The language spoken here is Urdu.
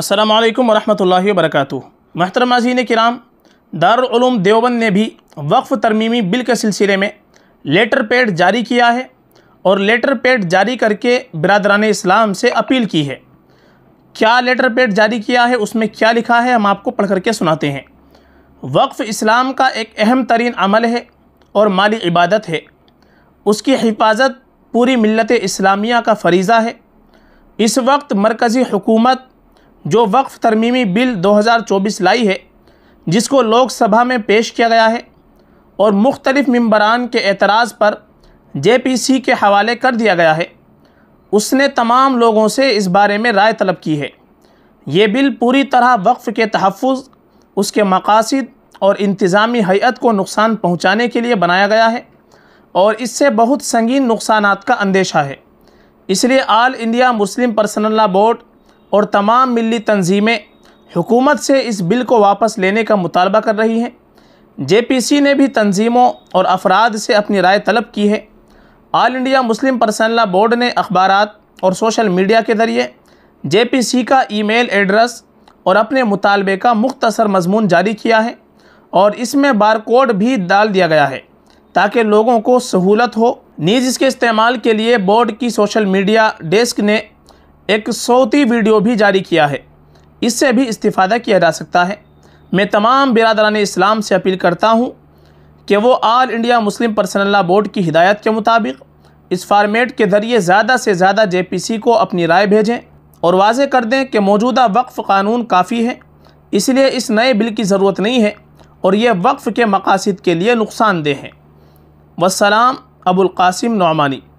السلام علیکم ورحمۃ اللہ وبرکاتہ محترم ازین کرام دارالعلوم دیوبند نے بھی وقف ترمیمی بل کے سلسلے میں لیٹر پیڈ جاری کیا ہے اور لیٹر پیڈ جاری کر کے برادران اسلام سے اپیل کی ہے کیا لیٹر پیڈ جاری کیا ہے اس میں کیا لکھا ہے ہم آپ کو پڑھ کر کے سناتے ہیں وقف اسلام کا ایک اہم ترین عمل ہے اور مالی عبادت ہے اس کی حفاظت پوری ملت اسلامیہ کا فریضہ ہے اس وقت مرکزی حکومت جو وقف ترمیمی بل دو ہزار چوبیس لائی ہے جس کو لوک سبھا میں پیش کیا گیا ہے اور مختلف ممبران کے اعتراض پر جے پی سی کے حوالے کر دیا گیا ہے اس نے تمام لوگوں سے اس بارے میں رائے طلب کی ہے یہ بل پوری طرح وقف کے تحفظ اس کے مقاصد اور انتظامی حیعت کو نقصان پہنچانے کے لیے بنایا گیا ہے اور اس سے بہت سنگین نقصانات کا اندیشہ ہے اس لیے All India Muslim Personal Board اور تمام ملی تنظیمیں حکومت سے اس بل کو واپس لینے کا مطالبہ کر رہی ہیں جے پی سی نے بھی تنظیموں اور افراد سے اپنی رائے طلب کی ہے آل انڈیا مسلم پرسنلا بورڈ نے اخبارات اور سوشل میڈیا کے ذریعے جے پی سی کا ای میل ایڈریس اور اپنے مطالبے کا مختصر مضمون جاری کیا ہے اور اس میں بار کوڈ بھی ڈال دیا گیا ہے تاکہ لوگوں کو سہولت ہو نیز اس کے استعمال کے لیے بورڈ کی سوشل میڈیا ڈیسک نے ایک صوتی ویڈیو بھی جاری کیا ہے اس سے بھی استفادہ کیا جا سکتا ہے میں تمام برادران اسلام سے اپیل کرتا ہوں کہ وہ All India Muslim Personal Board کی ہدایت کے مطابق اس فارمیٹ کے ذریعے زیادہ سے زیادہ جے پی سی کو اپنی رائے بھیجیں اور واضح کر دیں کہ موجودہ وقف قانون کافی ہے اس لیے اس نئے بل کی ضرورت نہیں ہے اور یہ وقف کے مقاصد کے لیے نقصان دہ ہیں وسلام القاسم نعمانی